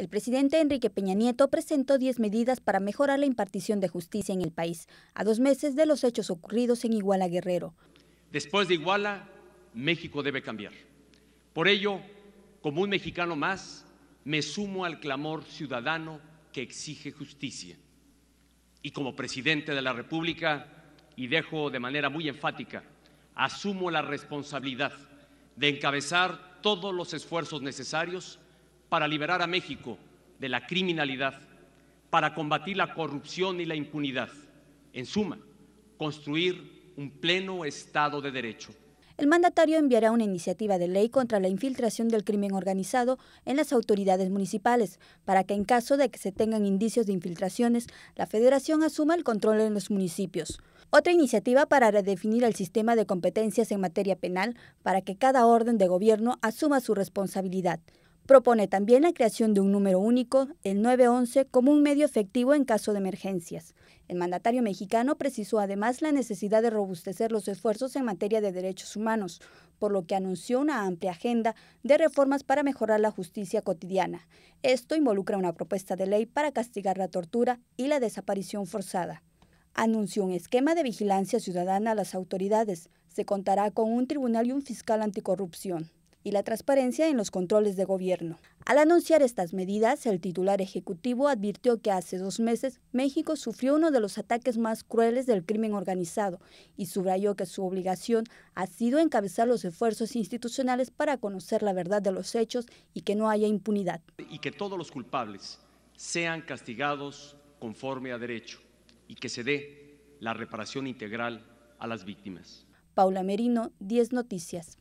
El presidente Enrique Peña Nieto presentó 10 medidas para mejorar la impartición de justicia en el país, a dos meses de los hechos ocurridos en Iguala Guerrero. Después de Iguala, México debe cambiar. Por ello, como un mexicano más, me sumo al clamor ciudadano que exige justicia. Y como presidente de la República, y dejo de manera muy enfática, asumo la responsabilidad de encabezar todos los esfuerzos necesarios para liberar a México de la criminalidad, para combatir la corrupción y la impunidad. En suma, construir un pleno Estado de Derecho. El mandatario enviará una iniciativa de ley contra la infiltración del crimen organizado en las autoridades municipales, para que en caso de que se tengan indicios de infiltraciones, la federación asuma el control en los municipios. Otra iniciativa para redefinir el sistema de competencias en materia penal, para que cada orden de gobierno asuma su responsabilidad. Propone también la creación de un número único, el 911, como un medio efectivo en caso de emergencias. El mandatario mexicano precisó además la necesidad de robustecer los esfuerzos en materia de derechos humanos, por lo que anunció una amplia agenda de reformas para mejorar la justicia cotidiana. Esto involucra una propuesta de ley para castigar la tortura y la desaparición forzada anunció un esquema de vigilancia ciudadana a las autoridades. Se contará con un tribunal y un fiscal anticorrupción y la transparencia en los controles de gobierno. Al anunciar estas medidas, el titular ejecutivo advirtió que hace dos meses México sufrió uno de los ataques más crueles del crimen organizado y subrayó que su obligación ha sido encabezar los esfuerzos institucionales para conocer la verdad de los hechos y que no haya impunidad. Y que todos los culpables sean castigados conforme a derecho y que se dé la reparación integral a las víctimas. Paula Merino, 10 Noticias.